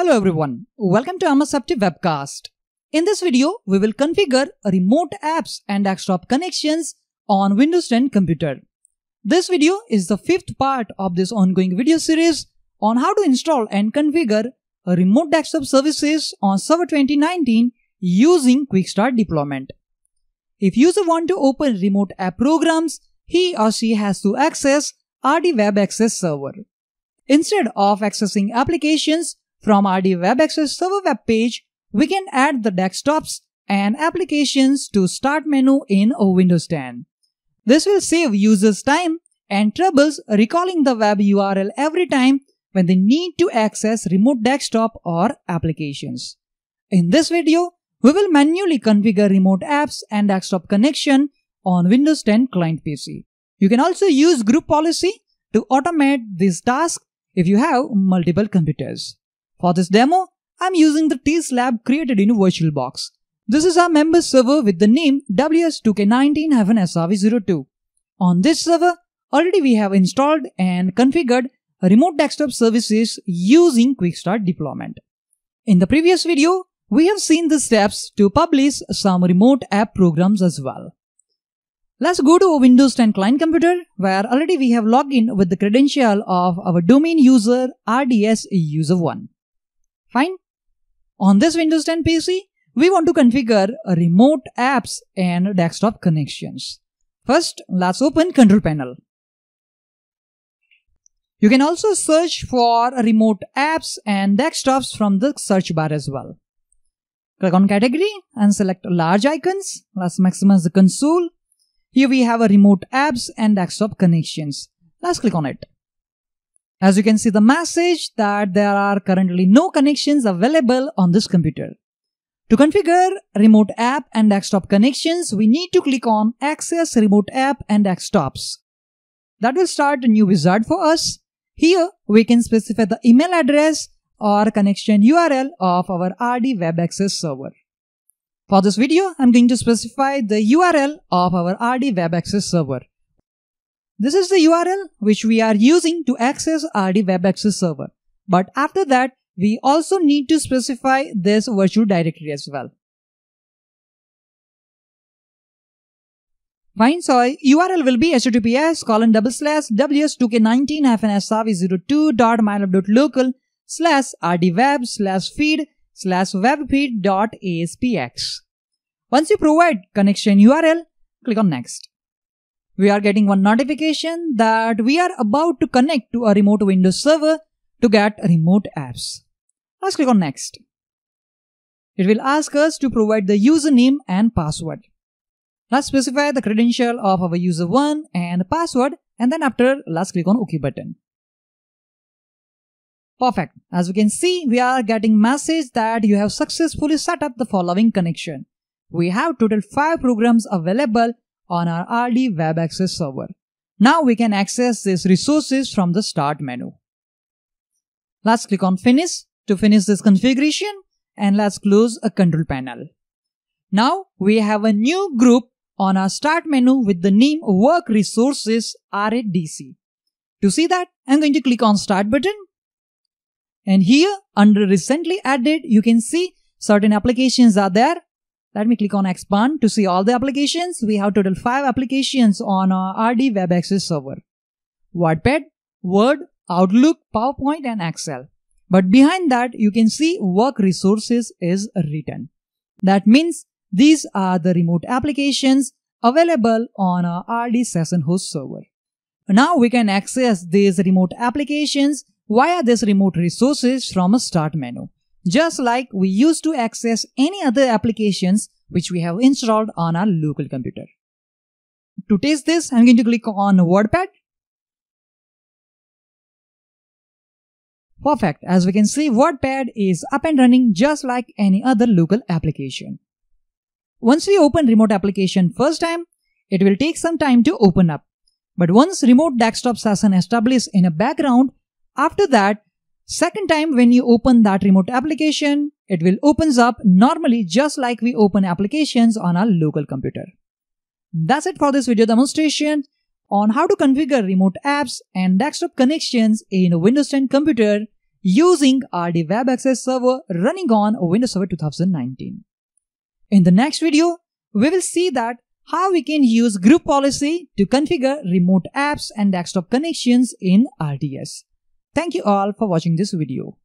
Hello everyone, welcome to Amasapti webcast. In this video, we will configure remote apps and desktop connections on Windows 10 computer. This video is the fifth part of this ongoing video series on how to install and configure remote desktop services on Server 2019 using Quick Start deployment. If user want to open remote app programs, he or she has to access RD Web Access Server. Instead of accessing applications from RD access Server web page, we can add the desktops and applications to start menu in Windows 10. This will save users time and troubles recalling the web URL every time when they need to access remote desktop or applications. In this video, we will manually configure remote apps and desktop connection on Windows 10 client PC. You can also use group policy to automate this task if you have multiple computers. For this demo, I'm using the lab created in VirtualBox. This is our member server with the name WS2K19-SRV02. On this server, already we have installed and configured remote desktop services using Quick Start deployment. In the previous video, we have seen the steps to publish some remote app programs as well. Let's go to a Windows 10 client computer where already we have logged in with the credential of our domain user RDS user1. Fine. On this Windows 10 PC, we want to configure remote apps and desktop connections. First, let's open control panel. You can also search for remote apps and desktops from the search bar as well. Click on category and select large icons. Let's maximize the console. Here we have a remote apps and desktop connections. Let's click on it. As you can see the message that there are currently no connections available on this computer. To configure remote app and desktop connections, we need to click on access remote app and desktops. That will start a new wizard for us. Here we can specify the email address or connection URL of our RD web access server. For this video, I'm going to specify the URL of our RD web access server. This is the URL which we are using to access RD Web Access Server. But after that, we also need to specify this virtual directory as well. Fine, so URL will be https colon double slash ws2k19 savi02.mylab.local slash rdweb slash feed slash webfeed.aspx. Once you provide connection URL, click on next we are getting one notification that we are about to connect to a remote Windows server to get remote apps. Let's click on next. It will ask us to provide the username and password. Let's specify the credential of our user 1 and password and then after let's click on OK button. Perfect. As we can see, we are getting message that you have successfully set up the following connection. We have total 5 programs available on our RD web access server. Now we can access these resources from the start menu. Let's click on finish to finish this configuration and let's close a control panel. Now we have a new group on our start menu with the name work resources RADC. To see that, I'm going to click on start button. And here under recently added, you can see certain applications are there let me click on expand to see all the applications. We have total five applications on our RD Web Access server. WordPad, Word, Outlook, PowerPoint, and Excel. But behind that, you can see work resources is written. That means these are the remote applications available on our RD session host server. Now we can access these remote applications via this remote resources from a start menu just like we used to access any other applications which we have installed on our local computer. To test this, I'm going to click on WordPad. Perfect. As we can see, WordPad is up and running just like any other local application. Once we open remote application first time, it will take some time to open up. But once remote desktop session established in a background, after that, Second time when you open that remote application, it will opens up normally just like we open applications on our local computer. That's it for this video demonstration on how to configure remote apps and desktop connections in a Windows 10 computer using RD Web Access Server running on Windows Server 2019. In the next video, we will see that how we can use group policy to configure remote apps and desktop connections in RDS. Thank you all for watching this video.